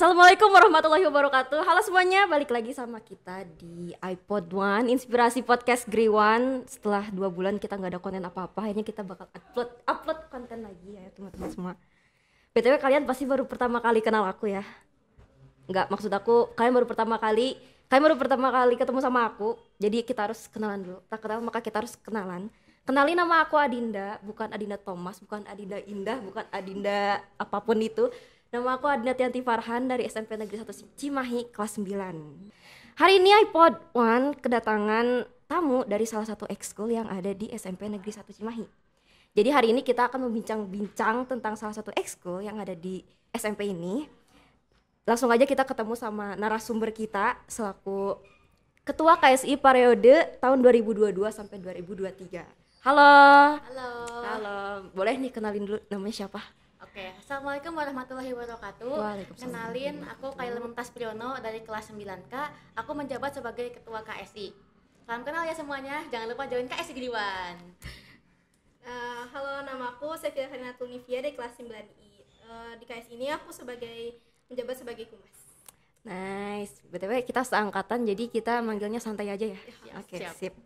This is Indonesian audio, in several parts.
Assalamualaikum warahmatullahi wabarakatuh. Halo semuanya, balik lagi sama kita di iPod One, inspirasi podcast Griwan. Setelah dua bulan kita nggak ada konten apa-apa, akhirnya kita bakal upload upload konten lagi ya teman-teman semua. btw kalian pasti baru pertama kali kenal aku ya. Nggak maksud aku, kalian baru pertama kali kalian baru pertama kali ketemu sama aku. Jadi kita harus kenalan dulu. Tak kenal maka kita harus kenalan kenalin nama aku Adinda bukan Adinda Thomas bukan Adinda Indah bukan Adinda apapun itu Nama aku Adina Tianti Farhan dari SMP Negeri 1 Cimahi kelas 9. Hari ini iPod One kedatangan tamu dari salah satu ekskul yang ada di SMP Negeri 1 Cimahi. Jadi hari ini kita akan membincang-bincang tentang salah satu ekskul yang ada di SMP ini. Langsung aja kita ketemu sama narasumber kita selaku Ketua KSI periode tahun 2022 sampai 2023. Halo. Halo. Halo. Boleh nih kenalin dulu namanya siapa? Oke, okay. Assalamualaikum warahmatullahi wabarakatuh. Kenalin, aku Kaila Mumtaz Priyono dari kelas 9K. Aku menjabat sebagai ketua KSI. Salam kenal ya semuanya. Jangan lupa join KSI Gidiwan. Uh, eh, halo, nama aku Sefira Harinatul Nivia dari kelas 9I. Uh, eh, di KSI ini aku sebagai menjabat sebagai kumas. Nice. BTW kita seangkatan jadi kita manggilnya santai aja ya. ya Oke, okay, siap. sip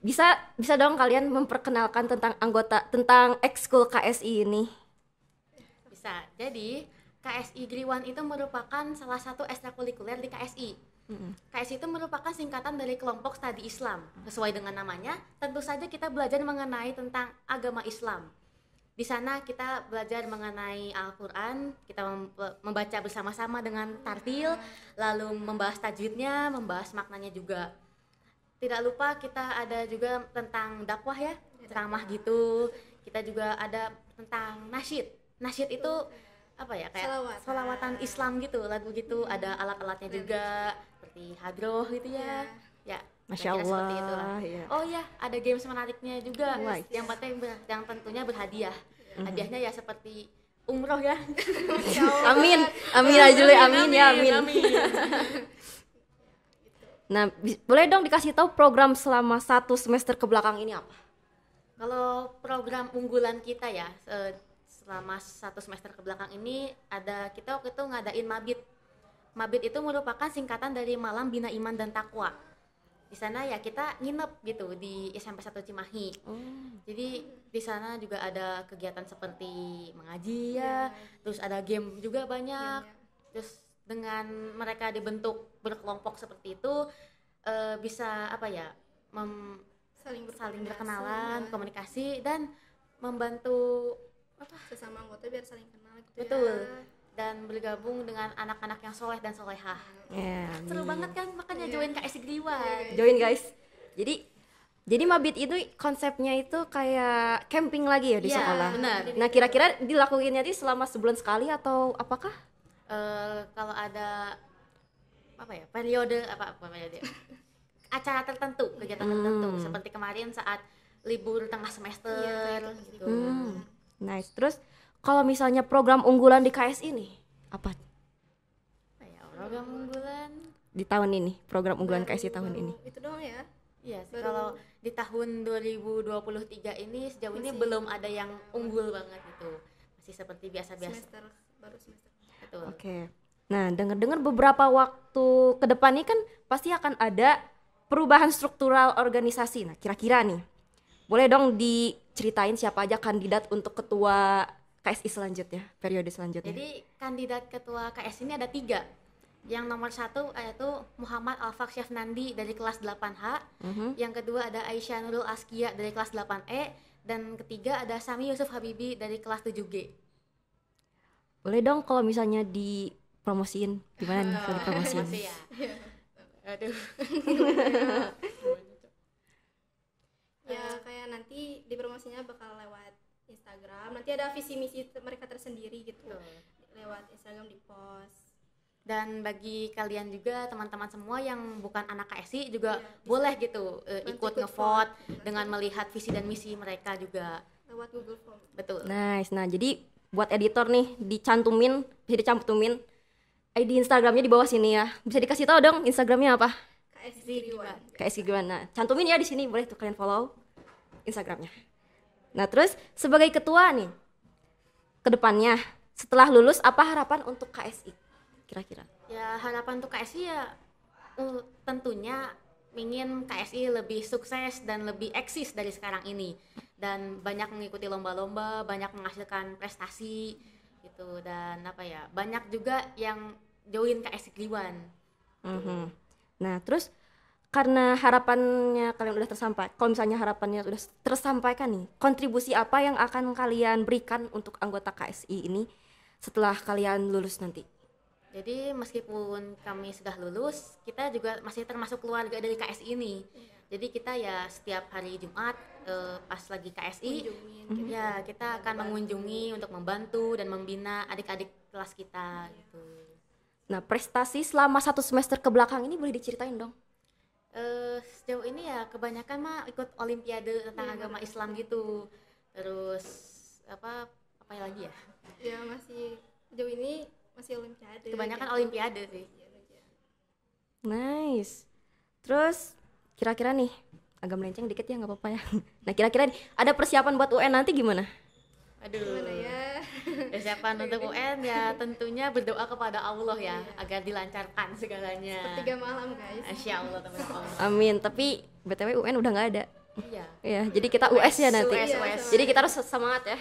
bisa bisa dong kalian memperkenalkan tentang anggota tentang ekskul KSI ini bisa. Jadi KSI Griwan itu merupakan salah satu ekstrakurikuler di KSI. KSI itu merupakan singkatan dari kelompok studi Islam. Sesuai dengan namanya, tentu saja kita belajar mengenai tentang agama Islam. Di sana kita belajar mengenai Al-Quran, kita membaca bersama-sama dengan tartil, lalu membahas tajwidnya, membahas maknanya juga. Tidak lupa kita ada juga tentang dakwah ya, ceramah gitu. Kita juga ada tentang nasyid nasyid itu apa ya kayak Salawatan. solawatan Islam gitu lagu gitu hmm. ada alat-alatnya juga gitu. seperti hadroh gitu ya yeah. ya Masya Allah seperti Yeah. Iya. oh ya ada games menariknya juga yes, yang yes. penting yang tentunya berhadiah yeah. hadiahnya ya seperti umroh ya amin amin aja amin, ya amin ya amin, amin. nah boleh dong dikasih tahu program selama satu semester kebelakang ini apa kalau program unggulan kita ya eh, selama satu semester ke belakang ini ada kita waktu itu ngadain mabit. Mabit itu merupakan singkatan dari Malam Bina Iman dan Takwa. Di sana ya kita nginep gitu di SMP 1 Cimahi. Oh. Jadi di sana juga ada kegiatan seperti mengaji ya, yeah. terus ada game juga banyak. Yeah, yeah. Terus dengan mereka dibentuk berkelompok seperti itu uh, bisa apa ya? Mem saling berkenalan, iya. komunikasi dan membantu apa sesama anggota biar saling kenal gitu ya. betul ya. dan bergabung dengan anak-anak yang soleh dan solehah yeah, seru yeah. banget kan makanya yeah. join KS Griwan yeah, join guys jadi jadi Mabit itu konsepnya itu kayak camping lagi ya di yeah, sekolah. Benar. Nah kira-kira dilakuinnya itu selama sebulan sekali atau apakah? Uh, kalau ada apa ya periode apa apa periode acara tertentu kegiatan hmm. tertentu seperti kemarin saat libur tengah iya, semester yeah, gitu. gitu. Hmm Nice. Terus kalau misalnya program unggulan di KSI ini apa? Ya, ya program unggulan di tahun ini, program unggulan KSI tahun ini. Itu doang ya? Iya, yes, kalau di tahun 2023 ini sejauh ini belum ada yang unggul banget itu, Masih seperti biasa-biasa. Semester baru semester. Betul. Oke. Okay. Nah, dengar-dengar beberapa waktu ke depan ini kan pasti akan ada perubahan struktural organisasi. Nah, kira-kira nih boleh dong diceritain siapa aja kandidat untuk ketua KSI selanjutnya, periode selanjutnya. Jadi kandidat ketua KS ini ada tiga. Yang nomor satu yaitu Muhammad Alfak Syaf Nandi dari kelas 8H. Mm -hmm. Yang kedua ada Aisyah Nurul Askia dari kelas 8E. Dan ketiga ada Sami Yusuf Habibi dari kelas 7G. Boleh dong kalau misalnya dipromosiin, gimana nih kalau dipromosiin? ya. Aduh. bakal lewat Instagram nanti ada visi misi mereka tersendiri gitu Betul. lewat Instagram di post dan bagi kalian juga teman-teman semua yang bukan anak KSI juga ya, boleh gitu uh, ikut ngevote dengan melihat visi dan misi mereka juga lewat Google Form betul nice nah jadi buat editor nih dicantumin bisa dicantumin eh, ID Instagramnya di bawah sini ya bisa dikasih tahu dong Instagramnya apa KSI Giwan KSI Giwan nah cantumin ya di sini boleh tuh kalian follow Instagramnya Nah terus sebagai ketua nih, kedepannya setelah lulus apa harapan untuk KSI kira-kira? Ya harapan untuk KSI ya eh, tentunya ingin KSI lebih sukses dan lebih eksis dari sekarang ini dan banyak mengikuti lomba-lomba, banyak menghasilkan prestasi gitu dan apa ya banyak juga yang join KSI Kliwan. Mm -hmm. Nah terus karena harapannya kalian udah tersampaikan, kalau misalnya harapannya udah tersampaikan nih, kontribusi apa yang akan kalian berikan untuk anggota KSI ini setelah kalian lulus nanti? Jadi meskipun kami sudah lulus, kita juga masih termasuk keluarga dari KSI ini. Iya. Jadi kita ya setiap hari Jumat uh, pas lagi KSI, Kunjungin, ya kita akan mengunjungi untuk membantu dan membina adik-adik kelas kita gitu. Nah prestasi selama satu semester ke belakang ini boleh diceritain dong? sejauh ini ya kebanyakan mah ikut olimpiade tentang ya, agama Islam gitu terus apa apa lagi ya ya masih sejauh ini masih olimpiade kebanyakan gitu. olimpiade sih iya, iya, iya. nice terus kira-kira nih agak melenceng dikit ya nggak apa-apa ya nah kira-kira ada persiapan buat UN nanti gimana Aduh. Gimana ya? Persiapan untuk UN ya tentunya berdoa kepada Allah ya iya. agar dilancarkan segalanya. tiga malam guys. Asya Allah teman-teman. Amin. Tapi btw UN udah nggak ada. Iya. Iya. Jadi kita US, US ya nanti. US, US. Iya, jadi kita harus semangat ya.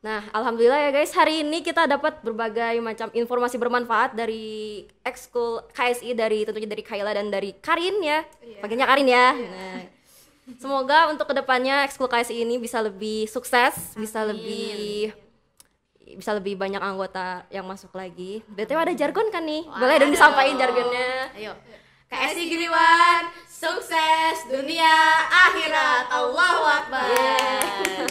Nah, alhamdulillah ya guys, hari ini kita dapat berbagai macam informasi bermanfaat dari ekskul KSI dari tentunya dari kaila dan dari Karin ya. Iya. Pakainya Karin ya. Iya. Nah. Semoga untuk kedepannya ekskul KSI ini bisa lebih sukses, Amin. bisa lebih bisa lebih banyak anggota yang masuk lagi. BTW ada jargon kan nih? Wah, Boleh dong disampaikan jargonnya. Ayo. KSI Giliwan, sukses dunia akhirat. Allahu Akbar. Yeah.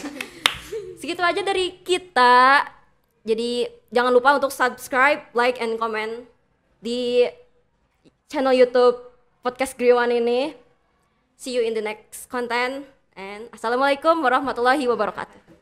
Segitu aja dari kita. Jadi jangan lupa untuk subscribe, like, and comment di channel YouTube podcast Griwan ini. See you in the next content and assalamualaikum warahmatullahi wabarakatuh.